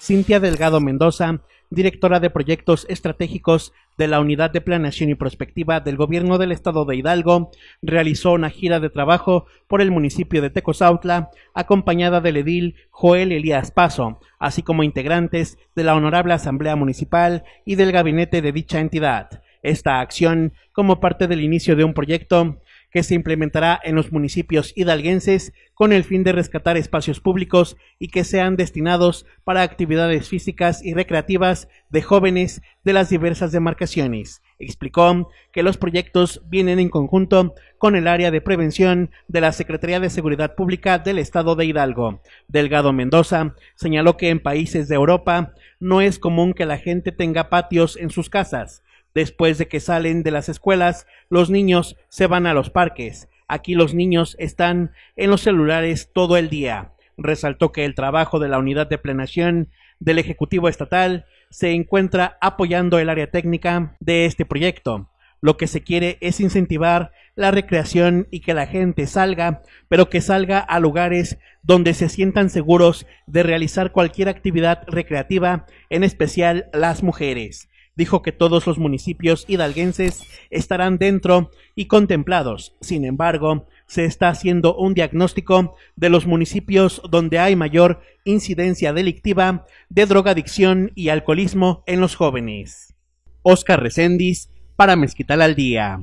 Cintia Delgado Mendoza, directora de proyectos estratégicos de la Unidad de Planeación y Prospectiva del Gobierno del Estado de Hidalgo, realizó una gira de trabajo por el municipio de Tecozautla, acompañada del edil Joel Elías Paso, así como integrantes de la Honorable Asamblea Municipal y del gabinete de dicha entidad. Esta acción, como parte del inicio de un proyecto que se implementará en los municipios hidalguenses con el fin de rescatar espacios públicos y que sean destinados para actividades físicas y recreativas de jóvenes de las diversas demarcaciones. Explicó que los proyectos vienen en conjunto con el área de prevención de la Secretaría de Seguridad Pública del Estado de Hidalgo. Delgado Mendoza señaló que en países de Europa no es común que la gente tenga patios en sus casas Después de que salen de las escuelas, los niños se van a los parques. Aquí los niños están en los celulares todo el día. Resaltó que el trabajo de la unidad de planeación del Ejecutivo Estatal se encuentra apoyando el área técnica de este proyecto. Lo que se quiere es incentivar la recreación y que la gente salga, pero que salga a lugares donde se sientan seguros de realizar cualquier actividad recreativa, en especial las mujeres. Dijo que todos los municipios hidalguenses estarán dentro y contemplados. Sin embargo, se está haciendo un diagnóstico de los municipios donde hay mayor incidencia delictiva de drogadicción y alcoholismo en los jóvenes. Oscar Recendis para Mezquital al Día.